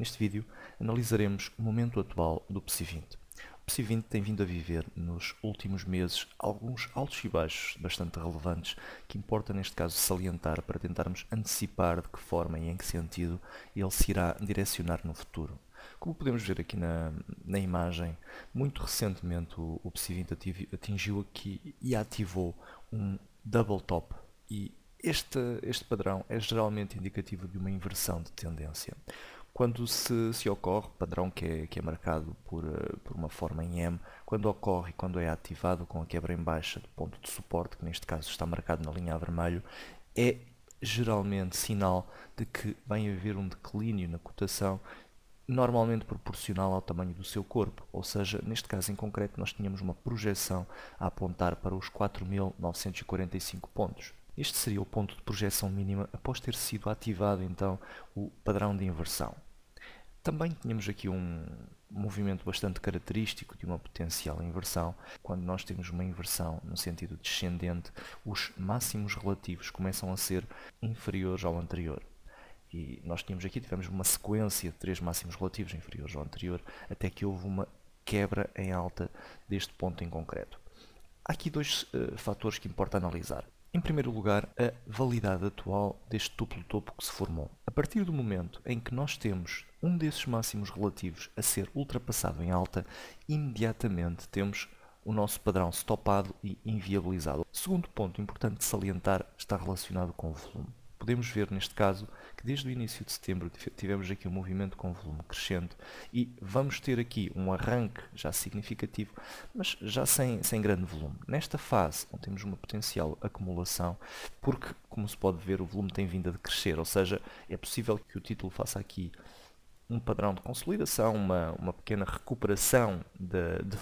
Neste vídeo analisaremos o momento atual do PSI 20. O PSI 20 tem vindo a viver nos últimos meses alguns altos e baixos bastante relevantes que importa neste caso salientar para tentarmos antecipar de que forma e em que sentido ele se irá direcionar no futuro. Como podemos ver aqui na, na imagem, muito recentemente o, o PSI 20 atingiu aqui e ativou um double top e este, este padrão é geralmente indicativo de uma inversão de tendência. Quando se, se ocorre, padrão que é, que é marcado por, eh, por uma forma em M, quando ocorre e quando é ativado com a quebra em baixa do ponto de suporte, que neste caso está marcado na linha a vermelho, é geralmente sinal de que vai haver um declínio na cotação normalmente proporcional ao tamanho do seu corpo, ou seja, neste caso em concreto nós tínhamos uma projeção a apontar para os 4.945 pontos. Este seria o ponto de projeção mínima após ter sido ativado então o padrão de inversão. Também tínhamos aqui um movimento bastante característico de uma potencial inversão. Quando nós temos uma inversão no sentido descendente, os máximos relativos começam a ser inferiores ao anterior. E nós tínhamos aqui, tivemos uma sequência de três máximos relativos inferiores ao anterior, até que houve uma quebra em alta deste ponto em concreto. Há aqui dois uh, fatores que importa analisar. Em primeiro lugar, a validade atual deste duplo topo que se formou. A partir do momento em que nós temos um desses máximos relativos a ser ultrapassado em alta, imediatamente temos o nosso padrão stopado e inviabilizado. O segundo ponto importante de salientar está relacionado com o volume podemos ver neste caso que desde o início de setembro tivemos aqui um movimento com volume crescente e vamos ter aqui um arranque já significativo, mas já sem, sem grande volume. Nesta fase não temos uma potencial acumulação porque, como se pode ver, o volume tem vindo a decrescer, ou seja, é possível que o título faça aqui um padrão de consolidação, uma, uma pequena recuperação de, de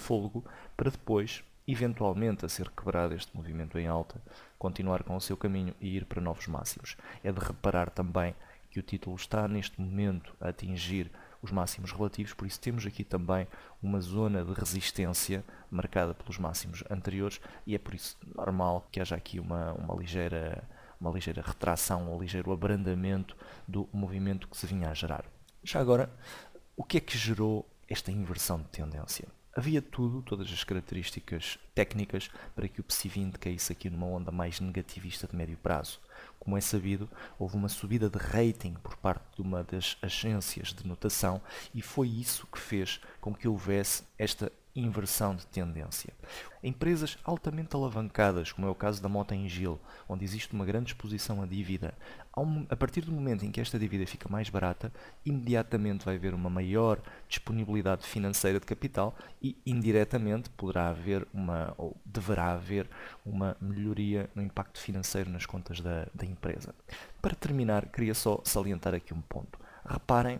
para depois eventualmente a ser quebrado este movimento em alta, continuar com o seu caminho e ir para novos máximos. É de reparar também que o título está neste momento a atingir os máximos relativos, por isso temos aqui também uma zona de resistência marcada pelos máximos anteriores e é por isso normal que haja aqui uma, uma ligeira uma ligeira retração, um ligeiro abrandamento do movimento que se vinha a gerar. Já agora, o que é que gerou esta inversão de tendência? Havia tudo, todas as características técnicas para que o PSI 20 caísse aqui numa onda mais negativista de médio prazo. Como é sabido, houve uma subida de rating por parte de uma das agências de notação e foi isso que fez com que houvesse esta inversão de tendência. Empresas altamente alavancadas, como é o caso da Mota Engil, onde existe uma grande exposição à dívida, a partir do momento em que esta dívida fica mais barata, imediatamente vai haver uma maior disponibilidade financeira de capital e indiretamente poderá haver uma, ou deverá haver uma melhoria no impacto financeiro nas contas da, da empresa. Para terminar, queria só salientar aqui um ponto. Reparem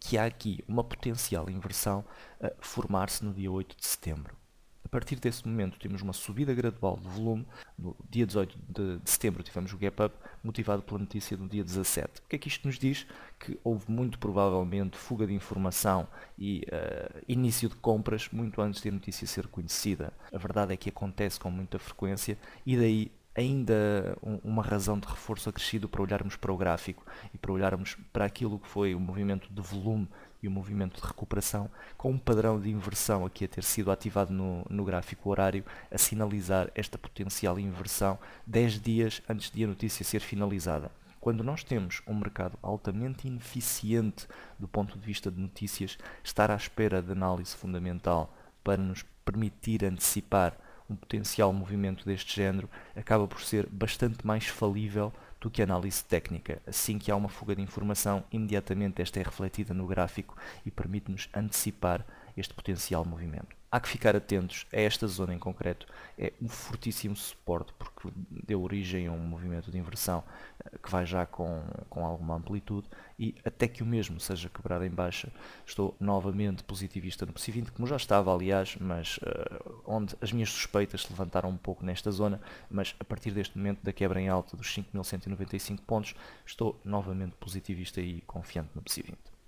que há aqui uma potencial inversão a formar-se no dia 8 de setembro. A partir desse momento temos uma subida gradual de volume. No dia 18 de, setembro tivemos o gap up, motivado pela notícia do dia 17. O que é que isto nos diz? Que houve muito provavelmente fuga de informação e uh, início de compras muito antes de a notícia ser conhecida. A verdade é que acontece com muita frequência e daí ainda uma razão de reforço acrescido para olharmos para o gráfico e para olharmos para aquilo que foi o movimento de volume e o movimento de recuperação, com um padrão de inversão aqui a ter sido ativado no, no gráfico horário, a sinalizar esta potencial inversão 10 dias antes de a notícia ser finalizada. Quando nós temos um mercado altamente ineficiente do ponto de vista de notícias, estar à espera de análise fundamental para nos permitir antecipar um potencial movimento deste género acaba por ser bastante mais falível do que a análise técnica. Assim que há uma fuga de informação, imediatamente esta é refletida no gráfico e permite-nos antecipar este potencial movimento. Há que ficar atentos a esta zona em concreto, é um fortíssimo suporte porque deu origem a um movimento de inversão eh, que vai já com, com alguma amplitude e até que o mesmo seja quebrado em baixa, estou novamente positivista no PSI 20, como já estava aliás, mas uh, onde as minhas suspeitas se levantaram um pouco nesta zona, mas a partir deste momento da quebra em alta dos 5.195 pontos, estou novamente positivista e confiante no PSI 20.